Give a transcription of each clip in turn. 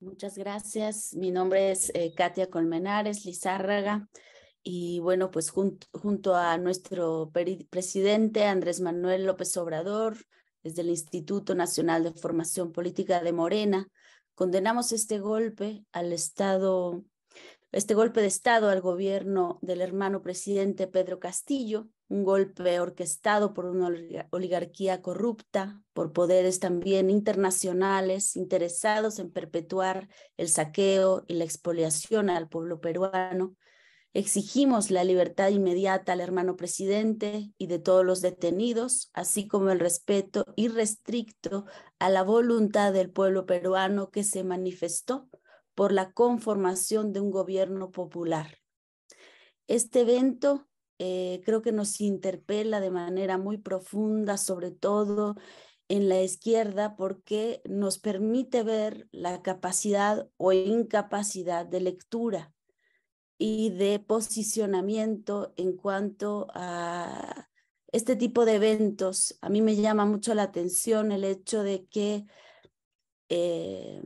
Muchas gracias. Mi nombre es eh, Katia Colmenares Lizárraga y bueno, pues junto a nuestro presidente Andrés Manuel López Obrador, desde el Instituto Nacional de Formación Política de Morena, condenamos este golpe al Estado, este golpe de Estado al gobierno del hermano presidente Pedro Castillo, un golpe orquestado por una oligarquía corrupta, por poderes también internacionales interesados en perpetuar el saqueo y la expoliación al pueblo peruano. Exigimos la libertad inmediata al hermano presidente y de todos los detenidos, así como el respeto irrestricto a la voluntad del pueblo peruano que se manifestó por la conformación de un gobierno popular. Este evento eh, creo que nos interpela de manera muy profunda, sobre todo en la izquierda, porque nos permite ver la capacidad o incapacidad de lectura y de posicionamiento en cuanto a este tipo de eventos. A mí me llama mucho la atención el hecho de que eh,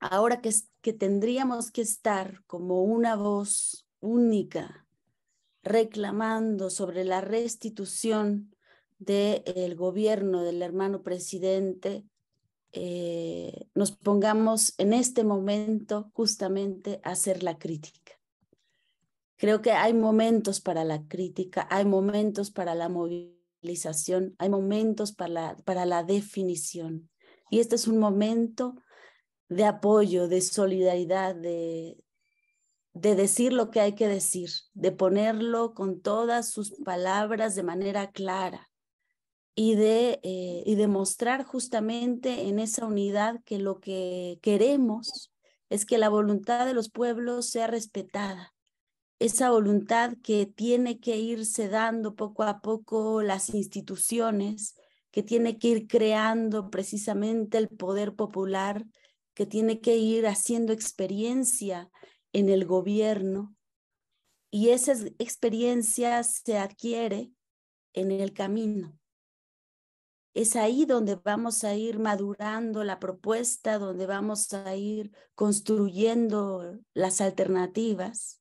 ahora que tendríamos que estar como una voz única reclamando sobre la restitución del gobierno del hermano presidente, eh, nos pongamos en este momento justamente a hacer la crítica. Creo que hay momentos para la crítica, hay momentos para la movilización, hay momentos para para la definición. Y este es un momento de apoyo, de solidaridad, de, de decir lo que hay que decir, de ponerlo con todas sus palabras de manera clara y de, eh, y de mostrar justamente en esa unidad que lo que queremos es que la voluntad de los pueblos sea respetada, esa voluntad que tiene que irse dando poco a poco las instituciones, que tiene que ir creando precisamente el poder popular, que tiene que ir haciendo experiencia en el gobierno y esa experiencia se adquiere en el camino. Es ahí donde vamos a ir madurando la propuesta, donde vamos a ir construyendo las alternativas,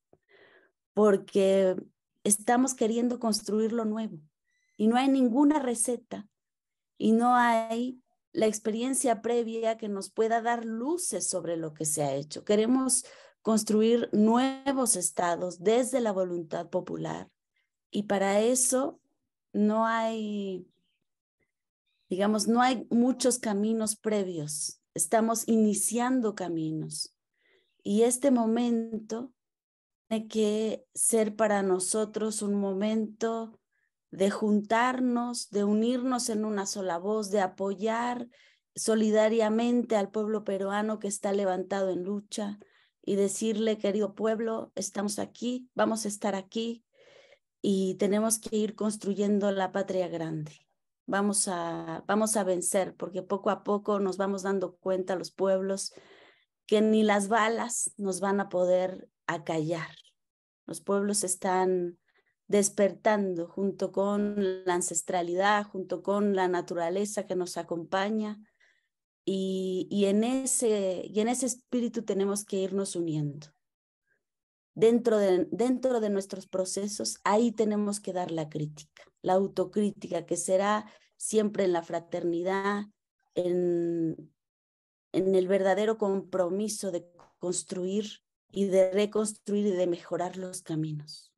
porque estamos queriendo construir lo nuevo y no hay ninguna receta y no hay la experiencia previa que nos pueda dar luces sobre lo que se ha hecho. Queremos construir nuevos estados desde la voluntad popular. Y para eso no hay, digamos, no hay muchos caminos previos. Estamos iniciando caminos. Y este momento tiene que ser para nosotros un momento de juntarnos, de unirnos en una sola voz, de apoyar solidariamente al pueblo peruano que está levantado en lucha, y decirle, querido pueblo, estamos aquí, vamos a estar aquí y tenemos que ir construyendo la patria grande. Vamos a, vamos a vencer porque poco a poco nos vamos dando cuenta los pueblos que ni las balas nos van a poder acallar. Los pueblos están despertando junto con la ancestralidad, junto con la naturaleza que nos acompaña y, y, en ese, espíritu tenemos que irnos uniendo. Dentro de, dentro de nuestros procesos, ahí tenemos que dar la crítica, la autocrítica, que será siempre en la fraternidad, en, en el verdadero compromiso de construir y de reconstruir y de mejorar los caminos.